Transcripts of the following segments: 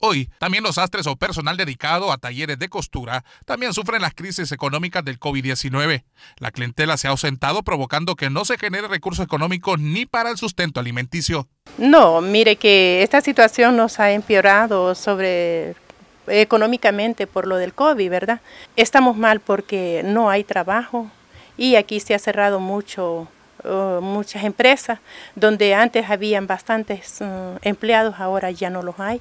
Hoy, también los astres o personal dedicado a talleres de costura también sufren las crisis económicas del COVID-19. La clientela se ha ausentado provocando que no se genere recursos económicos ni para el sustento alimenticio. No, mire que esta situación nos ha empeorado sobre económicamente por lo del COVID, ¿verdad? Estamos mal porque no hay trabajo y aquí se ha cerrado mucho uh, muchas empresas donde antes habían bastantes uh, empleados, ahora ya no los hay.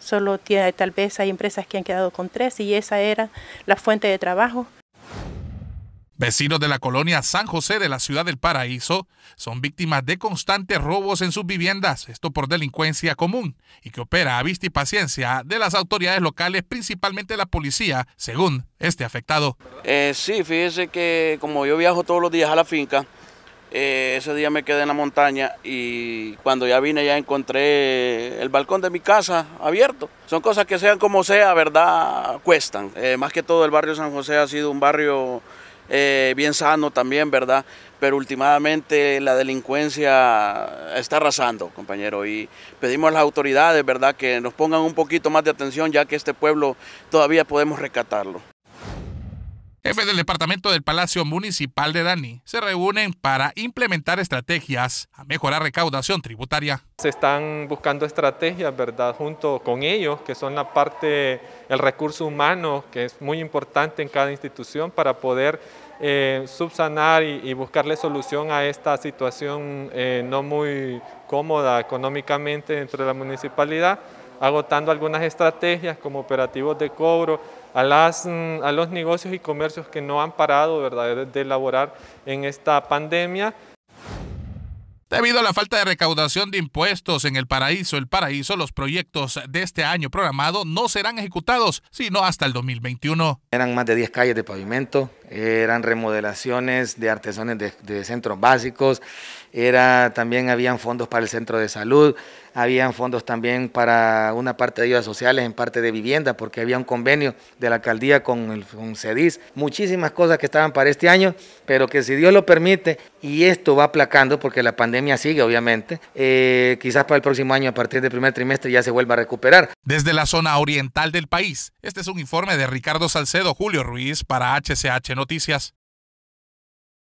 Solo tal vez hay empresas que han quedado con tres y esa era la fuente de trabajo. Vecinos de la colonia San José de la ciudad del Paraíso son víctimas de constantes robos en sus viviendas, esto por delincuencia común, y que opera a vista y paciencia de las autoridades locales, principalmente la policía, según este afectado. Eh, sí, fíjese que como yo viajo todos los días a la finca, eh, ese día me quedé en la montaña y cuando ya vine ya encontré el balcón de mi casa abierto. Son cosas que sean como sea, ¿verdad? Cuestan. Eh, más que todo el barrio San José ha sido un barrio eh, bien sano también, ¿verdad? Pero últimamente la delincuencia está arrasando, compañero, y pedimos a las autoridades, ¿verdad?, que nos pongan un poquito más de atención, ya que este pueblo todavía podemos rescatarlo. Jefes del departamento del Palacio Municipal de Dani se reúnen para implementar estrategias a mejorar recaudación tributaria. Se están buscando estrategias, ¿verdad? Junto con ellos, que son la parte, el recurso humano, que es muy importante en cada institución para poder eh, subsanar y, buscarle solución a esta situación eh, no muy cómoda económicamente dentro de la municipalidad, agotando algunas estrategias como operativos de cobro, a, mm, a los negocios y comercios que no han parado de elaborar en esta pandemia. Debido a la falta de recaudación de impuestos en el paraíso, el paraíso, los proyectos de este año programado no serán ejecutados, sino hasta el 2021. Eran más de 10 calles de pavimento, eran remodelaciones de artesones de, centros básicos, era, también habían fondos para el centro de salud, habían fondos también para una parte de ayudas sociales, en parte de vivienda, porque había un convenio de la alcaldía con el CEDIS, muchísimas cosas que estaban para este año, pero que si Dios lo permite, y esto va aplacando, porque la pandemia sigue obviamente, eh, quizás para el próximo año, a partir del primer trimestre, ya se vuelva a recuperar. Desde la zona oriental del país, este es un informe de Ricardo Salcedo, Julio Ruiz para HCH. Noticias.